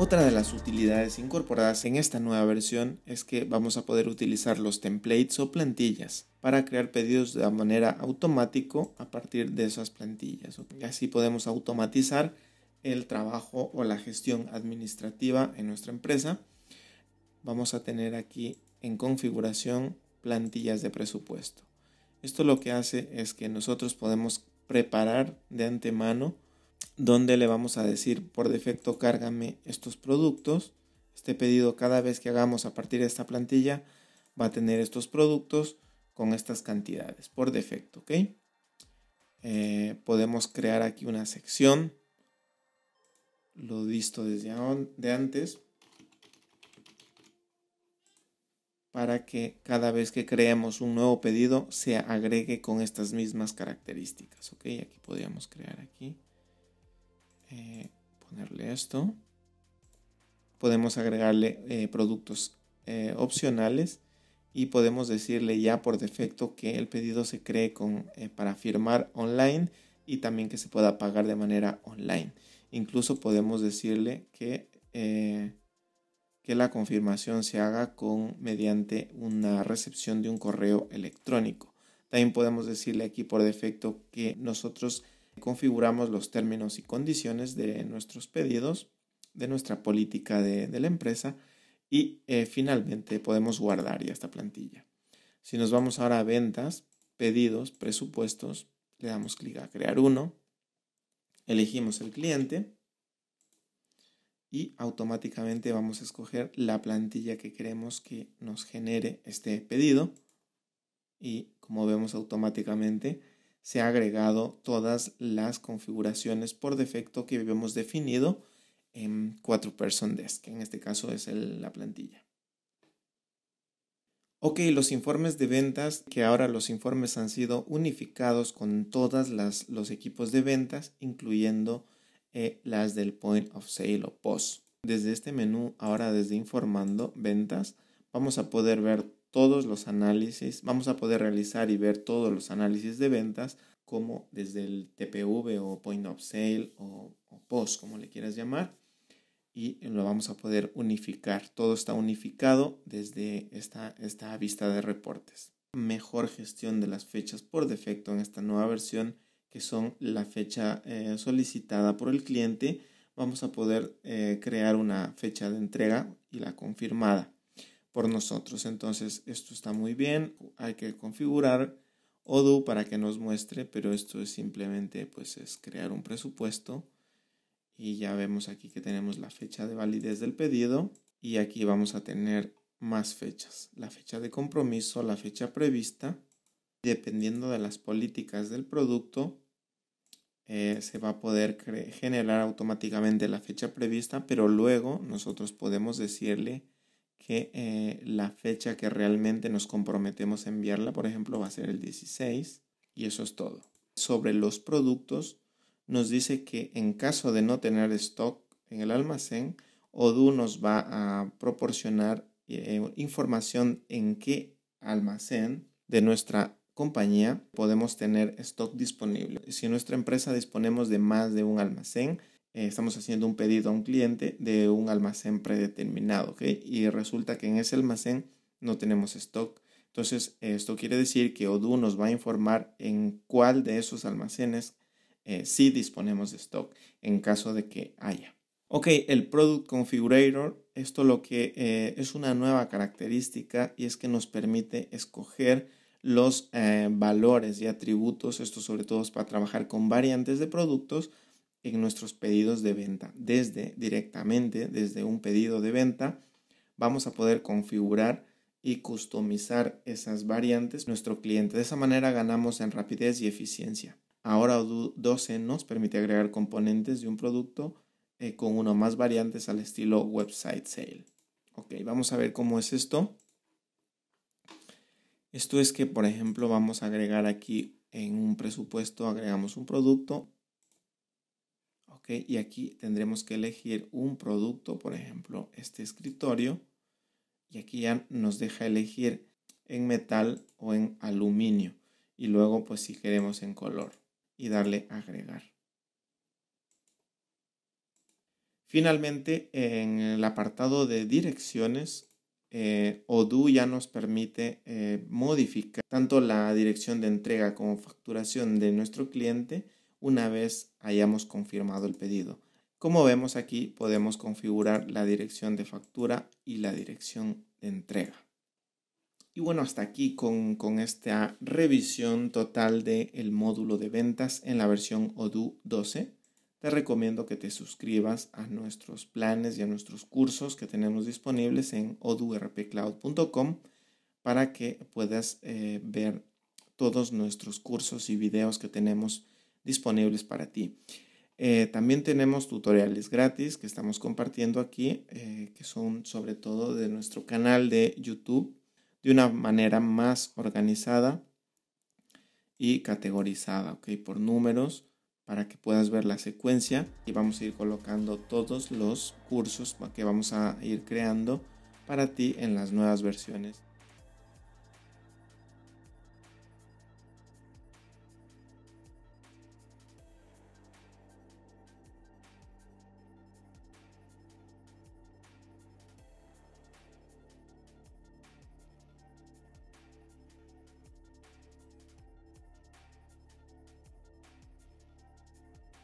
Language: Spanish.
Otra de las utilidades incorporadas en esta nueva versión es que vamos a poder utilizar los templates o plantillas para crear pedidos de manera automática a partir de esas plantillas. Así podemos automatizar el trabajo o la gestión administrativa en nuestra empresa. Vamos a tener aquí en configuración plantillas de presupuesto. Esto lo que hace es que nosotros podemos preparar de antemano donde le vamos a decir por defecto cárgame estos productos. Este pedido cada vez que hagamos a partir de esta plantilla va a tener estos productos con estas cantidades por defecto, eh, podemos crear aquí una sección. Lo visto desde de antes. Para que cada vez que creemos un nuevo pedido se agregue con estas mismas características. Ok, aquí podríamos crear aquí. Eh, ponerle esto. Podemos agregarle eh, productos eh, opcionales y podemos decirle ya por defecto que el pedido se cree con, para firmar online y también que se pueda pagar de manera online. Incluso podemos decirle que, que la confirmación se haga con, mediante una recepción de un correo electrónico. También podemos decirle aquí por defecto que nosotros configuramos los términos y condiciones de nuestros pedidos, de nuestra política de, la empresa y eh, finalmente podemos guardar ya esta plantilla. Si nos vamos ahora a ventas, pedidos, presupuestos, le damos clic a crear uno, elegimos el cliente y automáticamente vamos a escoger la plantilla que queremos que nos genere este pedido y como vemos automáticamente se ha agregado todas las configuraciones por defecto que habíamos definido en 4person desk, que en este caso es la plantilla. Ok, los informes de ventas, que ahora los informes han sido unificados con todos los equipos de ventas, incluyendo eh, las del point of sale o POS. Desde este menú, ahora desde informando ventas, vamos a poder ver todos los análisis, vamos a poder realizar y ver todos los análisis de ventas como desde el TPV o Point of Sale o, POS, como le quieras llamar, y lo vamos a poder unificar. Todo está unificado desde esta, esta vista de reportes. Mejor gestión de las fechas por defecto en esta nueva versión, que son la fecha eh, solicitada por el cliente. Vamos a poder eh, crear una fecha de entrega y la confirmada por nosotros. Entonces, esto está muy bien. Hay que configurar Odoo para que nos muestre, pero esto es simplemente pues es crear un presupuesto y ya vemos aquí que tenemos la fecha de validez del pedido y aquí vamos a tener más fechas, la fecha de compromiso, la fecha prevista, dependiendo de las políticas del producto, eh, se va a poder generar automáticamente la fecha prevista, pero luego nosotros podemos decirle que eh, la fecha que realmente nos comprometemos a enviarla, por ejemplo, va a ser el 16 y eso es todo. Sobre los productos, nos dice que en caso de no tener stock en el almacén, Odu nos va a proporcionar eh, información en qué almacén de nuestra compañía podemos tener stock disponible. Si en nuestra empresa disponemos de más de un almacén, eh, estamos haciendo un pedido a un cliente de un almacén predeterminado, Y resulta que en ese almacén no tenemos stock. Entonces, esto quiere decir que Odoo nos va a informar en cuál de esos almacenes eh, sí disponemos de stock en caso de que haya. Ok, el Product Configurator, esto lo que eh, es una nueva característica y es que nos permite escoger los valores y atributos, esto sobre todo es para trabajar con variantes de productos en nuestros pedidos de venta. Desde directamente, desde un pedido de venta, vamos a poder configurar y customizar esas variantes nuestro cliente. De esa manera ganamos en rapidez y eficiencia. Ahora 12 nos permite agregar componentes de un producto eh, con uno más variantes al estilo website sale. Ok, vamos a ver cómo es esto. Esto es que, por ejemplo, vamos a agregar aquí en un presupuesto, agregamos un producto y aquí tendremos que elegir un producto, por ejemplo, este escritorio. Y aquí ya nos deja elegir en metal o en aluminio. Y luego, pues si queremos en color. Y darle agregar. Finalmente, en el apartado de direcciones, Odu eh, Odoo ya nos permite eh, modificar tanto la dirección de entrega como facturación de nuestro cliente una vez hayamos confirmado el pedido. Como vemos aquí, podemos configurar la dirección de factura y la dirección de entrega. Y bueno, hasta aquí con, esta revisión total del el módulo de ventas en la versión Odoo 12. Te recomiendo que te suscribas a nuestros planes y a nuestros cursos que tenemos disponibles en odurpcloud.com para que puedas eh, ver todos nuestros cursos y videos que tenemos disponibles para ti. Eh, también tenemos tutoriales gratis que estamos compartiendo aquí, eh, que son sobre todo de nuestro canal de YouTube, de una manera más organizada y categorizada, ¿ok? Por números, para que puedas ver la secuencia y vamos a ir colocando todos los cursos que vamos a ir creando para ti en las nuevas versiones